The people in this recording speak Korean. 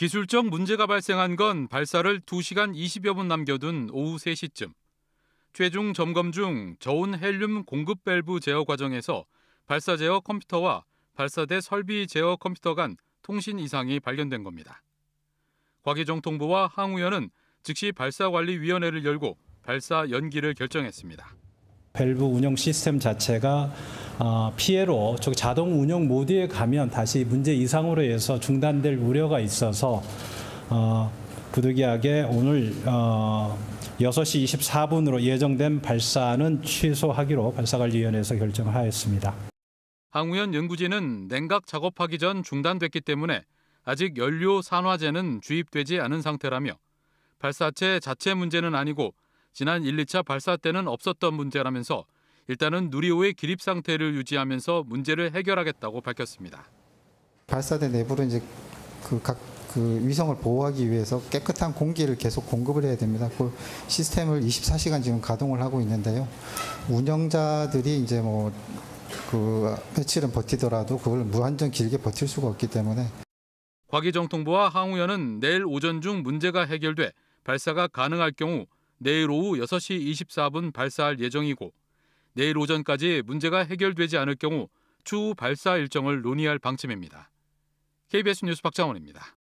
기술적 문제가 발생한 건 발사를 2시간 20여 분 남겨둔 오후 3시쯤. 최종 점검 중 저온 헬륨 공급 밸브 제어 과정에서 발사 제어 컴퓨터와 발사대 설비 제어 컴퓨터 간 통신 이상이 발견된 겁니다. 과기정통부와 항우연은 즉시 발사관리위원회를 열고 발사 연기를 결정했습니다. 밸브 운영 시스템 자체가 어, 피해로 즉 자동 운영 모드에 가면 다시 문제 이상으로 해서 중단될 우려가 있어서 어, 부득이하게 오늘 6시 어, 24분으로 예정된 발사는 취소하기로 발사관리위원회에서 결정하였습니다. 항우연 연구진은 냉각 작업하기 전 중단됐기 때문에 아직 연료 산화제는 주입되지 않은 상태라며 발사체 자체 문제는 아니고 지난 1, 2차 발사 때는 없었던 문제라면서 일단은 누리호의 기립 상태를 유지하면서 문제를 해결하겠다고 밝혔습니다. 발사대 내부로 이제 그 각 그 위성을 보호하기 위해서 깨끗한 공기를 계속 공급을 해야 됩니다. 그 시스템을 24시간 지금 가동을 하고 있는데요. 운영자들이 이제 뭐 그 며칠은 버티더라도 그걸 무한정 길게 버틸 수가 없기 때문에 과기정통부와 항우연은 내일 오전 중 문제가 해결돼 발사가 가능할 경우 내일 오후 6시 24분 발사할 예정이고 내일 오전까지 문제가 해결되지 않을 경우 추후 발사 일정을 논의할 방침입니다. KBS 뉴스 박장원입니다.